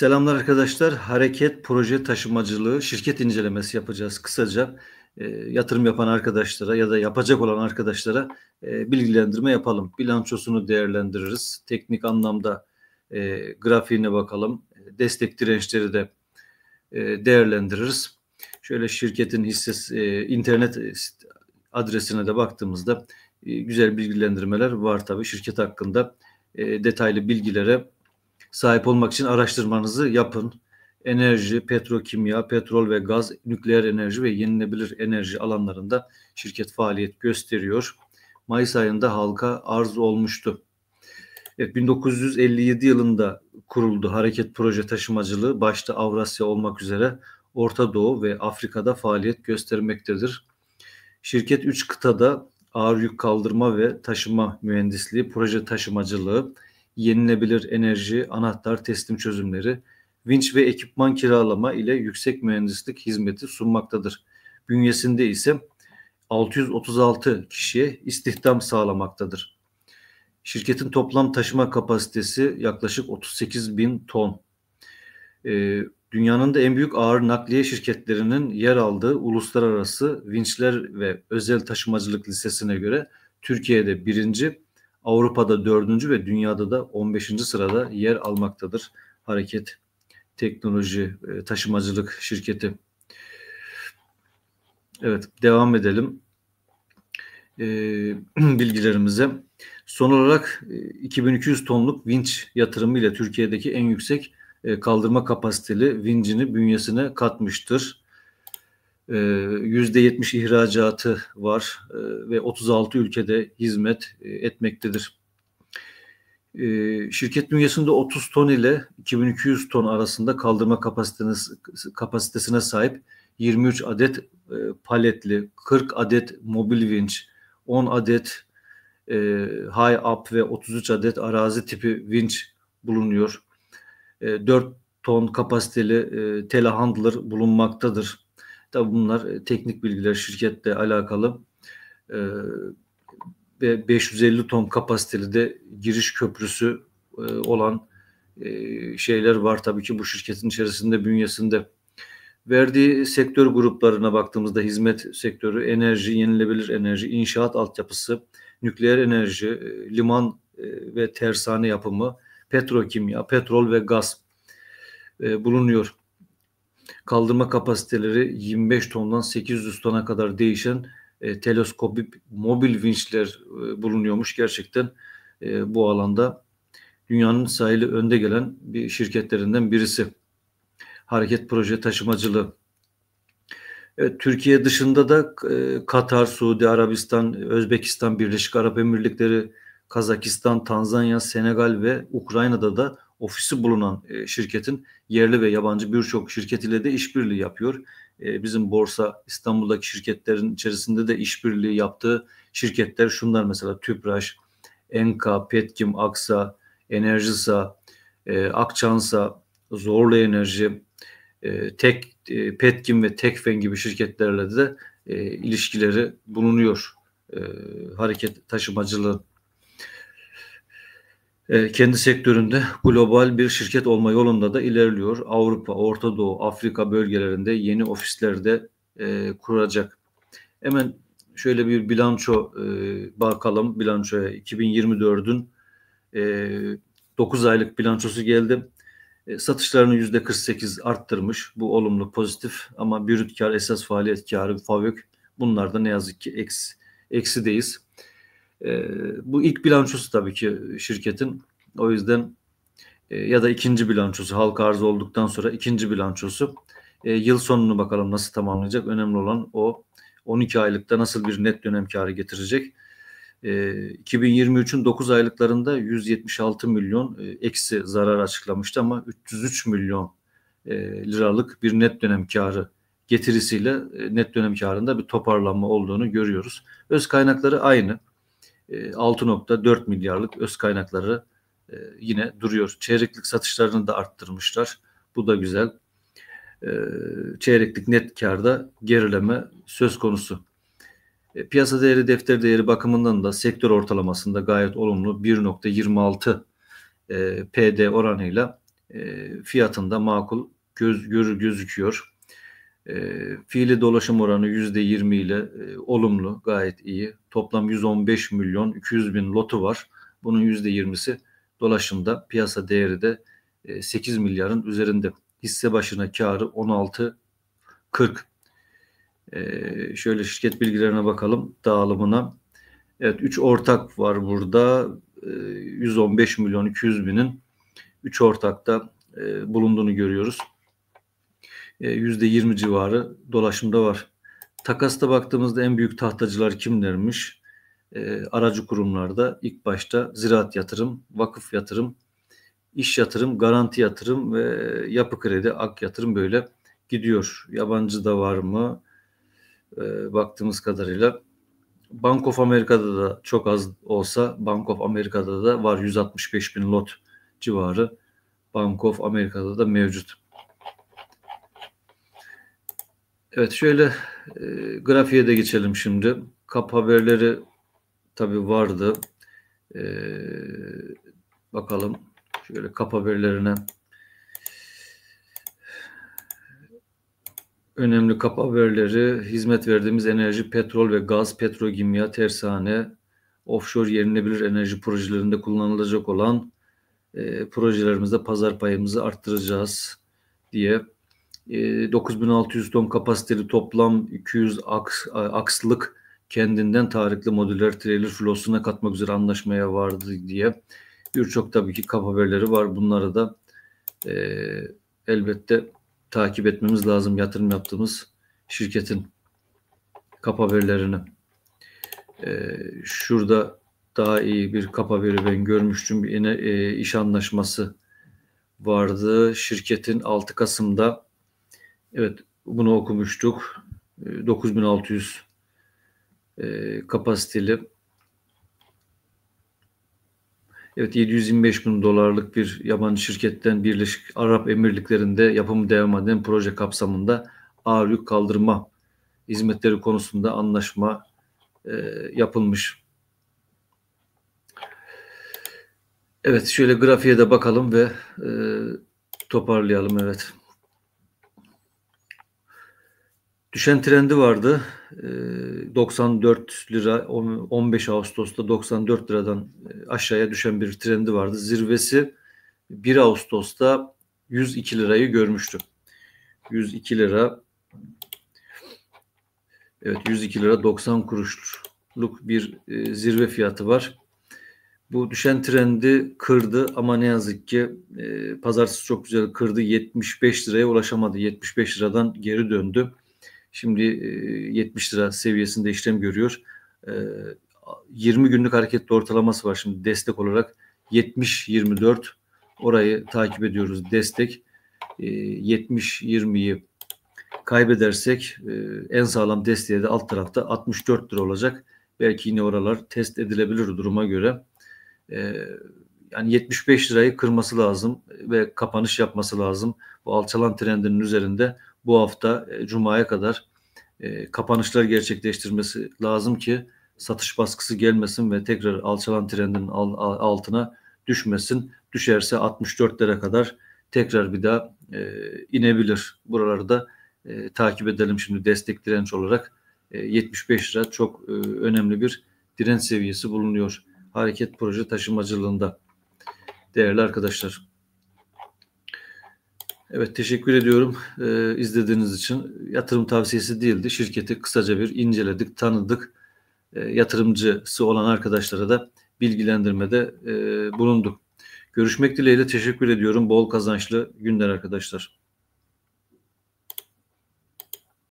Selamlar arkadaşlar. Hareket proje taşımacılığı şirket incelemesi yapacağız kısaca. E, yatırım yapan arkadaşlara ya da yapacak olan arkadaşlara e, bilgilendirme yapalım. Bilançosunu değerlendiririz. Teknik anlamda e, grafiğine bakalım. Destek dirençleri de e, değerlendiririz. Şöyle şirketin hissesi e, internet adresine de baktığımızda e, güzel bilgilendirmeler var tabii. Şirket hakkında e, detaylı bilgilere sahip olmak için araştırmanızı yapın. Enerji, petrokimya, petrol ve gaz, nükleer enerji ve yenilebilir enerji alanlarında şirket faaliyet gösteriyor. Mayıs ayında halka arz olmuştu. Evet, 1957 yılında kuruldu hareket proje taşımacılığı başta Avrasya olmak üzere Orta Doğu ve Afrika'da faaliyet göstermektedir. Şirket 3 kıtada ağır yük kaldırma ve taşıma mühendisliği, proje taşımacılığı, yenilebilir enerji, anahtar teslim çözümleri, vinç ve ekipman kiralama ile yüksek mühendislik hizmeti sunmaktadır. Bünyesinde ise 636 kişiye istihdam sağlamaktadır. Şirketin toplam taşıma kapasitesi yaklaşık 38 bin ton. Ee, dünyanın da en büyük ağır nakliye şirketlerinin yer aldığı uluslararası vinçler ve özel taşımacılık lisesine göre Türkiye'de birinci, Avrupa'da dördüncü ve dünyada da 15. sırada yer almaktadır hareket teknoloji e, taşımacılık şirketi. Evet devam edelim e, bilgilerimize. Son olarak 2200 e, tonluk vinç yatırımıyla Türkiye'deki en yüksek kaldırma kapasiteli vincini bünyesine katmıştır. %70 ee, ihracatı var e, ve 36 ülkede hizmet e, etmektedir. Ee, şirket bünyesinde 30 ton ile 2200 ton arasında kaldırma kapasitesine sahip 23 adet e, paletli, 40 adet mobil vinç, 10 adet high up ve 33 adet arazi tipi vinç bulunuyor. 4 ton kapasiteli telehandler bulunmaktadır. Tabi bunlar e, teknik bilgiler şirkette alakalı e, ve 550 ton kapasiteli de giriş köprüsü e, olan şeyler var tabii ki bu şirketin içerisinde bünyesinde. Verdiği sektör gruplarına baktığımızda hizmet sektörü, enerji, yenilebilir enerji, inşaat altyapısı, nükleer enerji, liman ve tersane yapımı, petrokimya, petrol ve gaz bulunuyor kaldırma kapasiteleri 25 tondan 800 tona kadar değişen e, teleskopik mobil vinçler e, bulunuyormuş. Gerçekten e, bu alanda dünyanın sahili önde gelen bir şirketlerinden birisi. Hareket Proje Taşımacılığı. Türkiye dışında da e, Katar, Suudi Arabistan, Özbekistan, Birleşik Arap Emirlikleri, Kazakistan, Tanzanya, Senegal ve Ukrayna'da da ofisi bulunan e, şirketin yerli ve yabancı birçok şirket ile de işbirliği yapıyor. E, bizim borsa İstanbul'daki şirketlerin içerisinde de işbirliği yaptığı şirketler şunlar mesela Tüpraş, Enka, Petkim, Aksa, Enerjisa, e, Akçansa, Zorlu Enerji, Tek Petkim ve Tekfen gibi şirketlerle de ilişkileri bulunuyor e, hareket taşımacılığı. E, kendi sektöründe global bir şirket olma yolunda da ilerliyor. Avrupa, Orta Doğu, Afrika bölgelerinde yeni ofislerde e, kuracak. Hemen şöyle bir bilanço e, bakalım. Bilançoya 2024'ün e, 9 aylık bilançosu geldi. E, satışlarını %48 arttırmış. Bu olumlu, pozitif ama bürüt kar, esas faaliyet karı, FAVÖK bunlarda ne yazık ki eks, eksideyiz. deyiz. E, bu ilk bilançosu tabii ki şirketin. O yüzden e, ya da ikinci bilançosu halka arz olduktan sonra ikinci bilançosu. E, yıl sonunu bakalım nasıl tamamlayacak. Önemli olan o 12 aylıkta nasıl bir net dönem karı getirecek. E, 2023'ün 9 aylıklarında 176 milyon e, eksi zarar açıklamıştı ama 303 milyon e, liralık bir net dönem karı getirisiyle e, net dönem karında bir toparlanma olduğunu görüyoruz. Öz kaynakları aynı. 6.4 ee, milyarlık öz kaynakları e, yine duruyor. Çeyreklik satışlarını da arttırmışlar. Bu da güzel. Ee, çeyreklik net karda gerileme söz konusu. E, piyasa değeri defter değeri bakımından da sektör ortalamasında gayet olumlu 1.26 e, PD oranıyla fiyatında makul göz, görür gözüküyor. E, fiili dolaşım oranı %20 ile e, olumlu gayet iyi. Toplam 115 milyon 200 bin lotu var. Bunun yüzde yirmisi dolaşımda piyasa değeri de e, 8 milyarın üzerinde. Hisse başına karı 16.40. E, şöyle şirket bilgilerine bakalım dağılımına. Evet 3 ortak var burada. E, ee, 115 milyon 200 binin 3 ortakta e, bulunduğunu görüyoruz. %20 e, civarı dolaşımda var. Takasta baktığımızda en büyük tahtacılar kimlermiş? E, aracı kurumlarda ilk başta ziraat yatırım, vakıf yatırım, iş yatırım, garanti yatırım ve yapı kredi, ak yatırım böyle gidiyor. Yabancı da var mı? E, baktığımız kadarıyla Bank of Amerika'da da çok az olsa Bank of Amerika'da da var 165 bin lot civarı Bank of Amerika'da da mevcut. Evet şöyle e, grafiğe de geçelim şimdi. Kap haberleri tabi vardı. E, bakalım şöyle kap haberlerine önemli kap haberleri hizmet verdiğimiz enerji, petrol ve gaz, petrokimya, tersane, offshore yenilebilir enerji projelerinde kullanılacak olan e, projelerimizde pazar payımızı arttıracağız diye 9600 ee, ton kapasiteli toplam 200 aks, akslık kendinden tarıklı modüler trailer filosuna katmak üzere anlaşmaya vardı diye birçok tabii ki kap haberleri var. Bunları da e, elbette takip etmemiz lazım yatırım yaptığımız şirketin kap haberlerini. E, şurada daha iyi bir kap haberi ben görmüştüm. Yine e, iş anlaşması vardı. Şirketin 6 Kasım'da Evet bunu okumuştuk. 9600 ee, e, kapasiteli Evet 725 bin dolarlık bir yabancı şirketten Birleşik Arap Emirlikleri'nde yapımı devam eden proje kapsamında ağır yük kaldırma hizmetleri konusunda anlaşma e, yapılmış. Evet şöyle grafiğe de bakalım ve e, toparlayalım evet. düşen trendi vardı. 94 ee, lira 15 Ağustos'ta 94 liradan e, aşağıya düşen bir trendi vardı. Zirvesi 1 Ağustos'ta 102 lirayı görmüştü. 102 lira Evet 102 lira 90 kuruşluk bir e, zirve fiyatı var. Bu düşen trendi kırdı ama ne yazık ki e, pazartesi çok güzel kırdı. 75 liraya ulaşamadı. 75 liradan geri döndü. Şimdi 70 e, lira seviyesinde işlem görüyor. 20 e, günlük hareketli ortalaması var şimdi destek olarak 70-24 orayı takip ediyoruz destek 70-20'yi e, kaybedersek en sağlam desteği de alt tarafta 64 lira olacak. Belki yine oralar test edilebilir duruma göre. Yani 75 lirayı kırması lazım ve kapanış yapması lazım. Bu alçalan trendinin üzerinde bu hafta Cuma'ya kadar e, kapanışlar gerçekleştirmesi lazım ki satış baskısı gelmesin ve tekrar alçalan trendin al, al, altına düşmesin. Düşerse 64'lere kadar tekrar bir daha e, inebilir. Buraları da e, takip edelim şimdi destek direnç olarak. E, 75 lira çok e, önemli bir direnç seviyesi bulunuyor. Hareket proje taşımacılığında. Değerli arkadaşlar. Evet teşekkür ediyorum ee, izlediğiniz için. Yatırım tavsiyesi değildi. Şirketi kısaca bir inceledik, tanıdık. E, yatırımcısı olan arkadaşlara da bilgilendirmede e, bulunduk. Görüşmek dileğiyle teşekkür ediyorum. Bol kazançlı günler arkadaşlar.